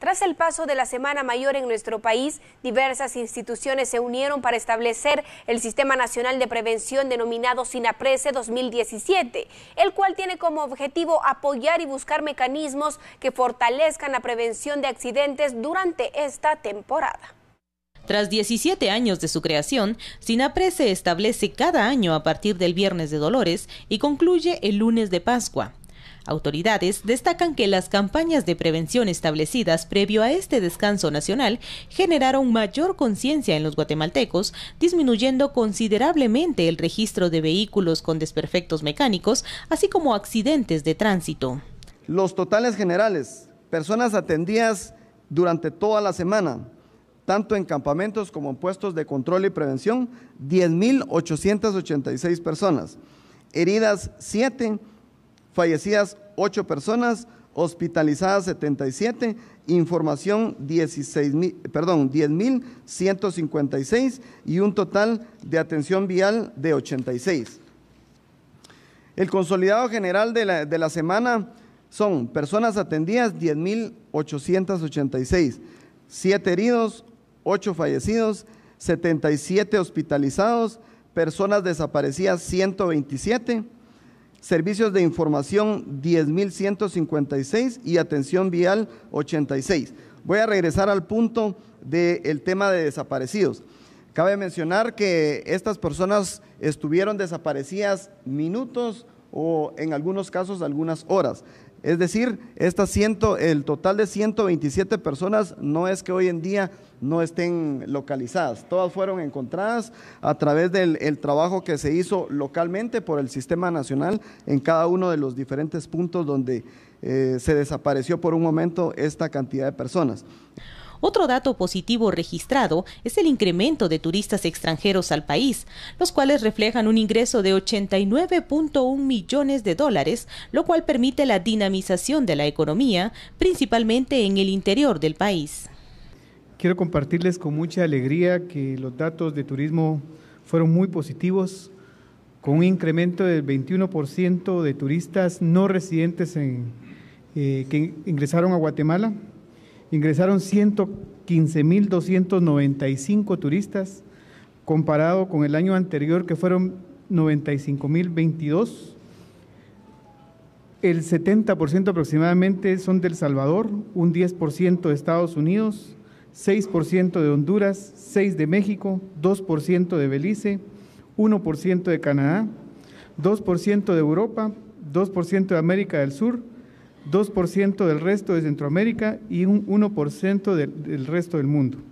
Tras el paso de la Semana Mayor en nuestro país, diversas instituciones se unieron para establecer el Sistema Nacional de Prevención denominado SINAPRESE 2017, el cual tiene como objetivo apoyar y buscar mecanismos que fortalezcan la prevención de accidentes durante esta temporada. Tras 17 años de su creación, Sinaprese establece cada año a partir del Viernes de Dolores y concluye el lunes de Pascua. Autoridades destacan que las campañas de prevención establecidas previo a este descanso nacional generaron mayor conciencia en los guatemaltecos, disminuyendo considerablemente el registro de vehículos con desperfectos mecánicos, así como accidentes de tránsito. Los totales generales, personas atendidas durante toda la semana, tanto en campamentos como en puestos de control y prevención, 10.886 personas. Heridas 7 fallecidas 8 personas, hospitalizadas 77, información 10 mil, perdón, 10.156 y un total de atención vial de 86. El consolidado general de la, de la semana son personas atendidas 10.886, 7 heridos, 8 fallecidos, 77 hospitalizados, personas desaparecidas 127 servicios de información 10.156 y atención vial 86. Voy a regresar al punto del tema de desaparecidos. Cabe mencionar que estas personas estuvieron desaparecidas minutos o en algunos casos algunas horas. Es decir, el total de 127 personas no es que hoy en día no estén localizadas. Todas fueron encontradas a través del trabajo que se hizo localmente por el Sistema Nacional en cada uno de los diferentes puntos donde eh, se desapareció por un momento esta cantidad de personas. Otro dato positivo registrado es el incremento de turistas extranjeros al país, los cuales reflejan un ingreso de 89.1 millones de dólares, lo cual permite la dinamización de la economía, principalmente en el interior del país. Quiero compartirles con mucha alegría que los datos de turismo fueron muy positivos, con un incremento del 21% de turistas no residentes en, eh, que ingresaron a Guatemala, ingresaron 115.295 turistas, comparado con el año anterior que fueron 95.022. El 70% aproximadamente son del Salvador, un 10% de Estados Unidos, 6% de Honduras, 6% de México, 2% de Belice, 1% de Canadá, 2% de Europa, 2% de América del Sur, 2% del resto de Centroamérica y un 1% del, del resto del mundo.